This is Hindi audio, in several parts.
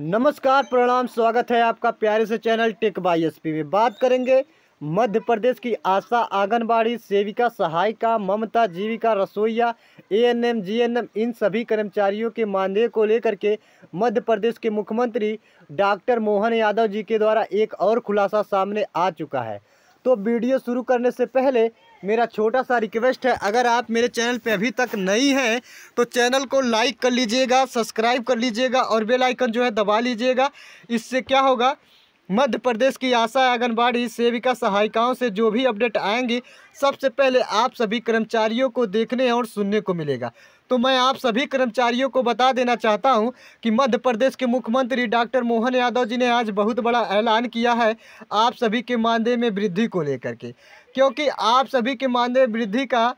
नमस्कार प्रणाम स्वागत है आपका प्यारे से चैनल टेक बाई एस में बात करेंगे मध्य प्रदेश की आशा आंगनबाड़ी सेविका सहायिका ममता जीविका रसोईया एएनएम जीएनएम इन सभी कर्मचारियों के मानदेय को लेकर के मध्य प्रदेश के मुख्यमंत्री डॉक्टर मोहन यादव जी के द्वारा एक और खुलासा सामने आ चुका है तो वीडियो शुरू करने से पहले मेरा छोटा सा रिक्वेस्ट है अगर आप मेरे चैनल पे अभी तक नहीं हैं तो चैनल को लाइक कर लीजिएगा सब्सक्राइब कर लीजिएगा और बेल आइकन जो है दबा लीजिएगा इससे क्या होगा मध्य प्रदेश की आशा आंगनबाड़ी सेविका सहायिकाओं से जो भी अपडेट आएंगी सबसे पहले आप सभी कर्मचारियों को देखने और सुनने को मिलेगा तो मैं आप सभी कर्मचारियों को बता देना चाहता हूं कि मध्य प्रदेश के मुख्यमंत्री डॉक्टर मोहन यादव जी ने आज बहुत बड़ा ऐलान किया है आप सभी के मानदेय में वृद्धि को लेकर के क्योंकि आप सभी के मानदेय वृद्धि का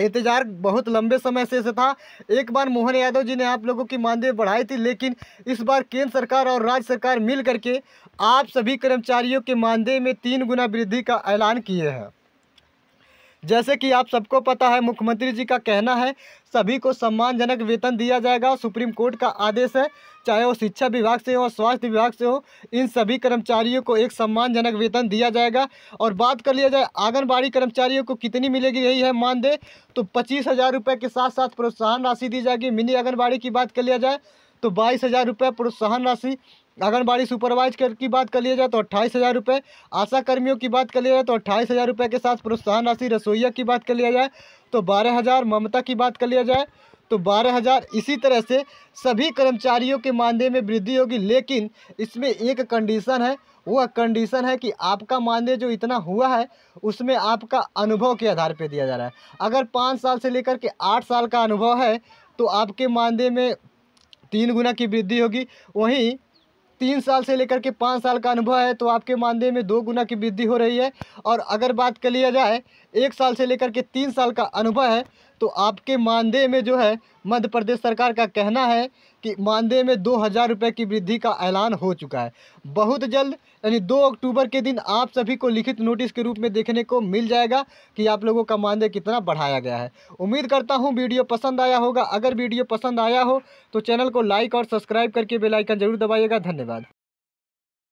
इंतजार बहुत लंबे समय से से था एक बार मोहन यादव जी ने आप लोगों की मानदेय बढ़ाई थी लेकिन इस बार केंद्र सरकार और राज्य सरकार मिल करके आप सभी कर्मचारियों के मानदेय में तीन गुना वृद्धि का ऐलान किए हैं जैसे कि आप सबको पता है मुख्यमंत्री जी का कहना है सभी को सम्मानजनक वेतन दिया जाएगा सुप्रीम कोर्ट का आदेश है चाहे वो शिक्षा विभाग से हो स्वास्थ्य विभाग से हो इन सभी कर्मचारियों को एक सम्मानजनक वेतन दिया जाएगा और बात कर लिया जाए आंगनबाड़ी कर्मचारियों को कितनी मिलेगी यही है मानदेय तो पच्चीस हज़ार रुपये के साथ साथ प्रोत्साहन राशि दी जाएगी मिनी आंगनबाड़ी की बात कर लिया जाए तो बाईस हज़ार रुपये प्रोत्साहन राशि आंगनबाड़ी सुपरवाइजर की बात कर लिया जाए तो अट्ठाईस हज़ार रुपये आशा कर्मियों की बात कर लिया जाए तो अट्ठाईस हज़ार रुपये के साथ प्रोत्साहन राशि रसोईया की बात कर लिया जाए तो बारह हज़ार ममता की बात कर लिया जाए तो बारह हज़ार इसी तरह से सभी कर्मचारियों के मानदेय में वृद्धि होगी लेकिन इसमें एक कंडीशन है वह कंडीशन है कि आपका मानदेय जो इतना हुआ है उसमें आपका अनुभव के आधार पर दिया जा रहा है अगर पाँच साल से लेकर के आठ साल का अनुभव है तो आपके मानदेय में तीन गुना की वृद्धि होगी वहीं तीन साल से लेकर के पाँच साल का अनुभव है तो आपके मानदेय में दो गुना की वृद्धि हो रही है और अगर बात कर लिया जाए एक साल से लेकर के तीन साल का अनुभव है तो आपके मानदेय में जो है मध्य प्रदेश सरकार का कहना है कि मानदेय में दो हज़ार रुपये की वृद्धि का ऐलान हो चुका है बहुत जल्द यानी दो अक्टूबर के दिन आप सभी को लिखित नोटिस के रूप में देखने को मिल जाएगा कि आप लोगों का मानदेय कितना बढ़ाया गया है उम्मीद करता हूँ वीडियो पसंद आया होगा अगर वीडियो पसंद आया हो तो चैनल को लाइक और सब्सक्राइब करके बेलाइकन जरूर दबाइएगा धन्यवाद